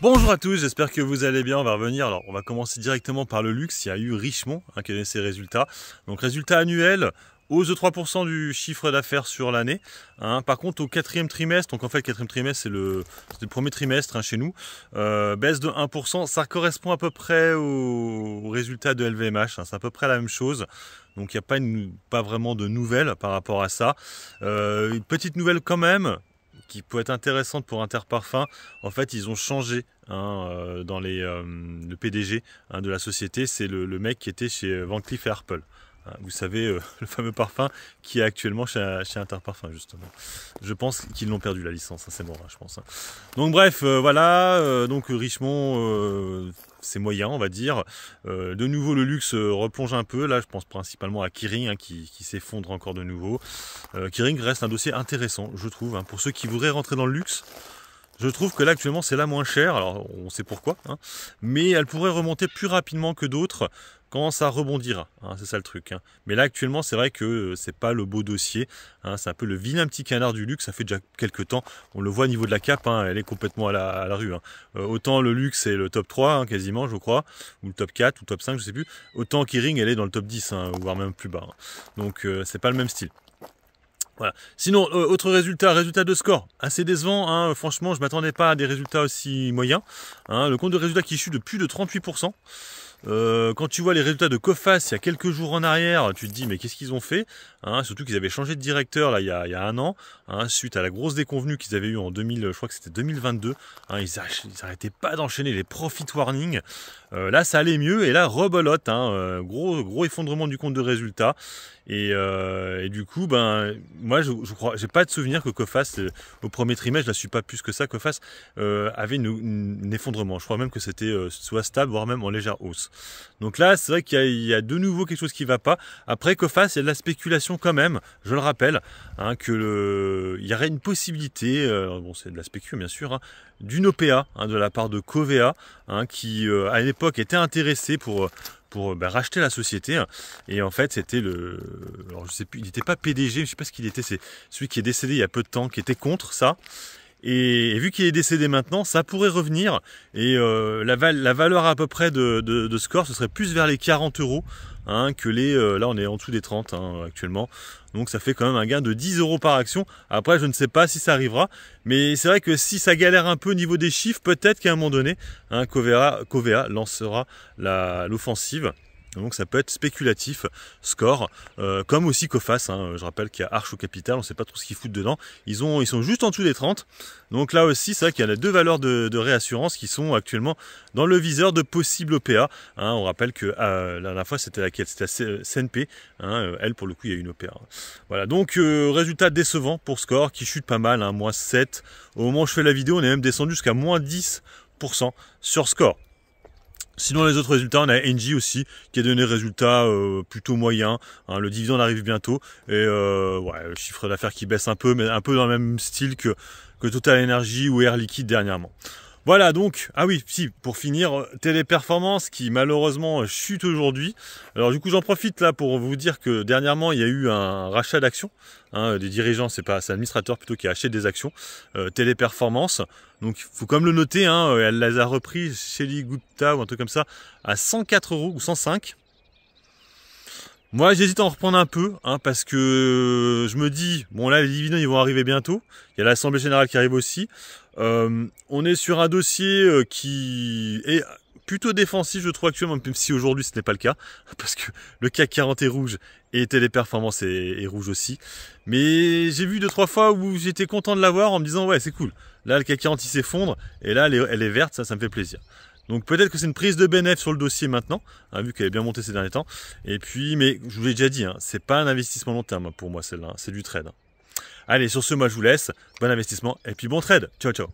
Bonjour à tous, j'espère que vous allez bien. On va revenir. Alors, on va commencer directement par le luxe. Il y a eu Richemont Quel hein, qui a donné ses résultats. Donc, résultat annuel, hausse de 3% du chiffre d'affaires sur l'année. Hein. Par contre, au quatrième trimestre, donc en fait, quatrième trimestre, c'est le, premier trimestre hein, chez nous, euh, baisse de 1%. Ça correspond à peu près au, résultat de LVMH. Hein. C'est à peu près la même chose. Donc, il n'y a pas, vraiment de nouvelles par rapport à ça. Euh, une petite nouvelle quand même, qui peut être intéressante pour Interparfum. En fait, ils ont changé euh, dans le PDG de la société. C'est le, le, mec qui était chez Van Cleef Arpels. Hein, vous savez, euh, le fameux parfum qui est actuellement chez, chez Interparfum, justement. Je pense qu'ils l'ont perdu, la licence, hein, c'est bon, hein, je pense. Donc bref, euh, voilà, euh, donc Richemont, c'est moyen, on va dire. de nouveau, le luxe replonge un peu. Là, je pense principalement à Kering qui, qui s'effondre encore de nouveau. Kering reste un dossier intéressant, je trouve, pour ceux qui voudraient rentrer dans le luxe. Je trouve que là actuellement c'est la moins chère, alors on sait pourquoi, hein. mais elle pourrait remonter plus rapidement que d'autres quand ça rebondira, hein. c'est ça le truc. Hein. Mais là actuellement c'est vrai que euh, c'est pas le beau dossier, c'est un peu le vilain petit canard du luxe, ça fait déjà quelques temps, on le voit au niveau de la cape, elle est complètement à la, rue. Euh, autant le luxe est le top 3 quasiment je crois, ou le top 4 ou le top 5 je sais plus, autant Kering elle est dans le top 10, voire même plus bas. Donc euh, c'est pas le même style. Voilà. Sinon, euh, autre résultat, résultat de score, assez décevant. Hein. franchement, je m'attendais pas à des résultats aussi moyens. Hein. le compte de résultats qui chute de plus de 38%. Euh, quand tu vois les résultats de Kofas il y a quelques jours en arrière, tu te dis mais qu'est-ce qu'ils ont fait hein? Surtout qu'ils avaient changé de directeur là il y a, un an, hein, suite à la grosse déconvenue qu'ils avaient eue en 2000, je crois que c'était 2022. Hein, ils n'arrêtaient pas d'enchaîner les profit warnings. Euh, là ça allait mieux et là rebolote, euh, gros gros effondrement du compte de résultats. Et, du coup ben moi je, je crois j'ai pas de souvenir que Kofas au premier trimestre, je la suis pas plus que ça, Kofas avait un effondrement. Je crois même que c'était soit stable voire même en légère hausse. Donc là, c'est vrai qu'il y, a de nouveau quelque chose qui ne va pas. Après, que fasse, il y a de la spéculation quand même, je le rappelle, Qu'il hein, que il y aurait une possibilité, euh, bon c'est de la spéculation bien sûr, hein, d'une OPA hein, de la part de Covea, qui euh, à l'époque était intéressé pour, pour bah, racheter la société. Et en fait, c'était le. Alors, je sais plus, il n'était pas PDG, je ne sais pas ce qu'il était, c'est celui qui est décédé il y a peu de temps, qui était contre ça. Et, vu qu'il est décédé maintenant, ça pourrait revenir. Et euh, la, valeur à peu près de, score, ce serait plus vers les 40 euros hein, que les. Euh, là, on est en dessous des 30 hein, actuellement. Donc ça fait quand même un gain de 10 euros par action. Après, je ne sais pas si ça arrivera. Mais c'est vrai que si ça galère un peu au niveau des chiffres, peut-être qu'à un moment donné, hein, Covea, lancera l'offensive. Donc ça peut être spéculatif, score, euh, comme aussi COFAS hein. je rappelle qu'il y a Arche au capital, on ne sait pas trop ce qu'ils foutent dedans. Ils, ont, ils sont juste en dessous des 30. Donc là aussi, c'est vrai qu'il y a les deux valeurs de, réassurance qui sont actuellement dans le viseur de possible OPA. Hein. on rappelle que euh, la dernière fois c'était laquelle C'était la CNP. Euh, hein. elle pour le coup il y a une OPA. Voilà, donc résultat décevant pour score qui chute pas mal, moins 7. Au moment où je fais la vidéo, on est même descendu jusqu'à moins 10% sur score. Sinon les autres résultats, on a Engie aussi qui a donné des résultats euh, plutôt moyens. Hein. le dividende arrive bientôt et euh, le chiffre d'affaires qui baisse un peu, mais un peu dans le même style que, que Total Energy ou Air Liquide dernièrement. Voilà donc, ah oui, si, pour finir, euh, téléperformance qui malheureusement euh, chute aujourd'hui. Alors du coup j'en profite là pour vous dire que dernièrement il y a eu un rachat d'actions. Hein, des dirigeants, c'est pas l'administrateur plutôt qui a acheté des actions. Euh, téléperformance. Donc il faut comme le noter, hein, elle les a repris chez Gupta ou un truc comme ça à 104 euros ou 105. Moi, j'hésite à en reprendre un peu, hein, parce que je me dis, bon là, les dividendes, ils vont arriver bientôt. Il y a l'Assemblée Générale qui arrive aussi. Euh, on est sur un dossier euh, qui est plutôt défensif, je trouve, actuellement, même si aujourd'hui, ce n'est pas le cas, parce que le CAC 40 est rouge et Téléperformance est, rouge aussi. Mais j'ai vu deux, trois fois où j'étais content de l'avoir en me disant, ouais, c'est cool. Là, le CAC 40, il s'effondre, et là, elle est, elle est verte, ça, ça me fait plaisir. Donc peut-être que c'est une prise de bénéfice sur le dossier maintenant, hein, vu qu'elle est bien montée ces derniers temps. Et puis, mais je vous l'ai déjà dit, ce hein, c'est pas un investissement long terme pour moi celle-là, hein, c'est du trade. Allez, sur ce, moi je vous laisse. Bon investissement et puis bon trade. Ciao, ciao.